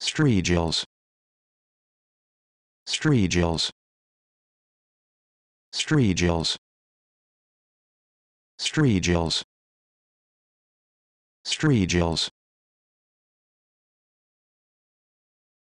Stregials. Stregials. Stregials. Stregials. Stregials.